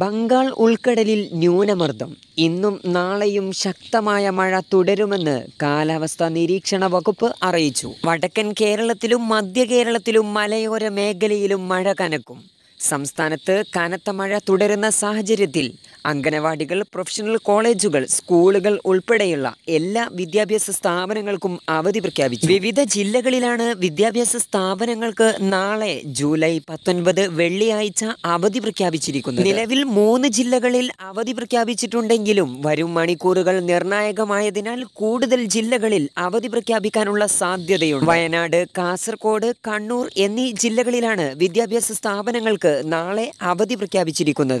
ബംഗാൾ ഉൾക്കടലിൽ ന്യൂനമർദ്ദം ഇന്നും നാളെയും ശക്തമായ മഴ തുടരുമെന്ന് കാലാവസ്ഥാ നിരീക്ഷണ വകുപ്പ് അറിയിച്ചു വടക്കൻ കേരളത്തിലും മധ്യ കേരളത്തിലും മലയോര മേഖലയിലും മഴ കനക്കും സംസ്ഥാനത്ത് കനത്ത മഴ തുടരുന്ന സാഹചര്യത്തിൽ അംഗനവാടികൾ പ്രൊഫഷണൽ കോളേജുകൾ സ്കൂളുകൾ ഉൾപ്പെടെയുള്ള എല്ലാ വിദ്യാഭ്യാസ സ്ഥാപനങ്ങൾക്കും അവധി പ്രഖ്യാപിച്ചു വിവിധ ജില്ലകളിലാണ് വിദ്യാഭ്യാസ സ്ഥാപനങ്ങൾക്ക് നാളെ ജൂലൈ പത്തൊൻപത് വെള്ളിയാഴ്ച അവധി പ്രഖ്യാപിച്ചിരിക്കുന്നത് നിലവിൽ മൂന്ന് ജില്ലകളിൽ അവധി പ്രഖ്യാപിച്ചിട്ടുണ്ടെങ്കിലും വരും മണിക്കൂറുകൾ നിർണായകമായതിനാൽ കൂടുതൽ ജില്ലകളിൽ അവധി പ്രഖ്യാപിക്കാനുള്ള സാധ്യതയുണ്ട് വയനാട് കാസർകോട് കണ്ണൂർ എന്നീ ജില്ലകളിലാണ് വിദ്യാഭ്യാസ സ്ഥാപനങ്ങൾക്ക് നാളെ അവധി പ്രഖ്യാപിച്ചിരിക്കുന്നത്